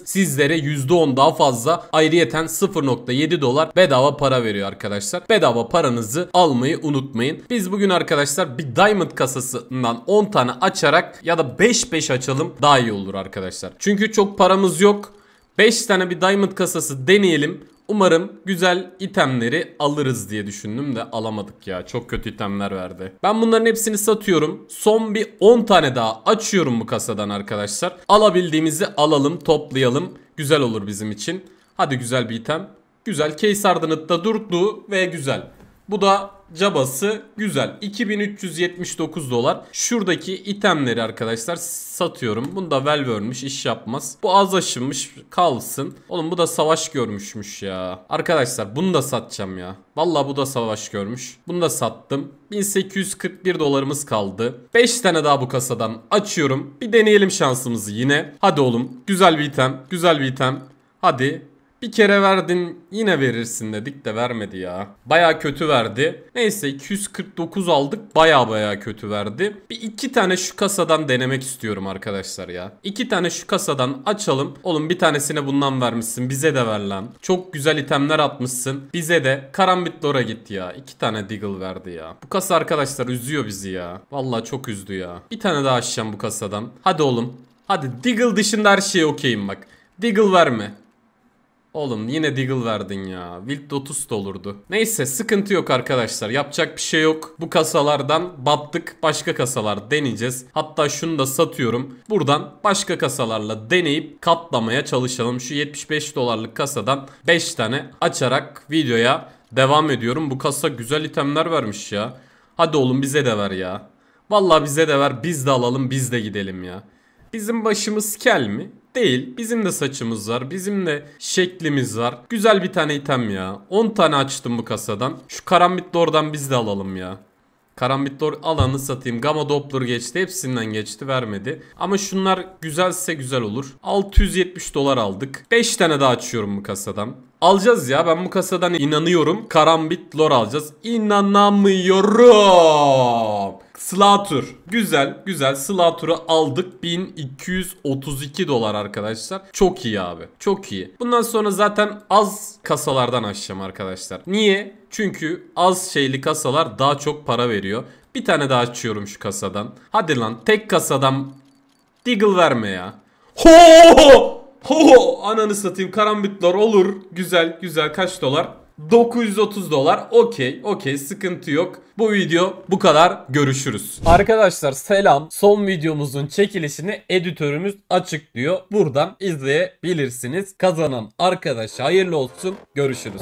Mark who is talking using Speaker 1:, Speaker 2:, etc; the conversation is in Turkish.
Speaker 1: alırsanız sizlere %10 daha fazla ayrıyeten 0.7 dolar bedava para veriyor arkadaşlar. Bedava paranızı almayı unutmayın. Biz bugün arkadaşlar bir diamond kasasından 10 tane açarak ya da 5-5 açalım daha iyi olur arkadaşlar. Çünkü çok paramız yok. 5 tane bir diamond kasası deneyelim. Umarım güzel itemleri alırız diye düşündüm de alamadık ya. Çok kötü itemler verdi. Ben bunların hepsini satıyorum. Son bir 10 tane daha açıyorum bu kasadan arkadaşlar. Alabildiğimizi alalım, toplayalım. Güzel olur bizim için. Hadi güzel bir item. Güzel. Case Ardent'da durdu ve güzel. Bu da cabası güzel. 2379 dolar. Şuradaki itemleri arkadaşlar satıyorum. Bunu da vermiş iş yapmaz. Bu az aşınmış kalsın. Oğlum bu da savaş görmüşmüş ya. Arkadaşlar bunu da satacağım ya. Vallahi bu da savaş görmüş. Bunu da sattım. 1841 dolarımız kaldı. 5 tane daha bu kasadan açıyorum. Bir deneyelim şansımızı yine. Hadi oğlum. Güzel bir item. Güzel bir item. Hadi bir kere verdin yine verirsin dedik de vermedi ya. Baya kötü verdi. Neyse 249 aldık baya baya kötü verdi. Bir iki tane şu kasadan denemek istiyorum arkadaşlar ya. İki tane şu kasadan açalım. Oğlum bir tanesine bundan vermişsin bize de ver lan. Çok güzel itemler atmışsın. Bize de karambit dora gitti ya. İki tane deagle verdi ya. Bu kasa arkadaşlar üzüyor bizi ya. Valla çok üzdü ya. Bir tane daha açacağım bu kasadan. Hadi oğlum. Hadi Diggle dışında her şeye okeyim bak. Diggle verme. Oğlum yine Deagle verdin ya. Wild 30 da olurdu. Neyse sıkıntı yok arkadaşlar. Yapacak bir şey yok. Bu kasalardan battık. Başka kasalar deneyeceğiz. Hatta şunu da satıyorum. Buradan başka kasalarla deneyip katlamaya çalışalım. Şu 75 dolarlık kasadan 5 tane açarak videoya devam ediyorum. Bu kasa güzel itemler vermiş ya. Hadi oğlum bize de ver ya. Valla bize de ver biz de alalım biz de gidelim ya. Bizim başımız kel mi? değil. Bizim de saçımız var. Bizim de şeklimiz var. Güzel bir tane item ya. 10 tane açtım bu kasadan. Şu karambit oradan biz de alalım ya. Karambit alanı satayım. Gamma Doppler geçti. Hepsinden geçti. Vermedi. Ama şunlar güzelse güzel olur. 670 dolar aldık. 5 tane daha açıyorum bu kasadan. Alacağız ya. Ben bu kasadan inanıyorum. Karambit lore alacağız. İnanamıyorum. Slatur. Güzel güzel Slatur'u aldık. 1232 dolar arkadaşlar. Çok iyi abi. Çok iyi. Bundan sonra zaten az kasalardan açacağım arkadaşlar. Niye? Çünkü az şeyli kasalar daha çok para veriyor. Bir tane daha açıyorum şu kasadan. Hadi lan tek kasadan Deagle verme ya. Ho! Ho! Ananı satayım karambitler olur. Güzel güzel kaç dolar? 930 dolar. Okey, okey sıkıntı yok. Bu video bu kadar. Görüşürüz. Arkadaşlar selam. Son videomuzun çekilişini editörümüz açıklıyor. Buradan izleyebilirsiniz. Kazanan arkadaşa hayırlı olsun. Görüşürüz.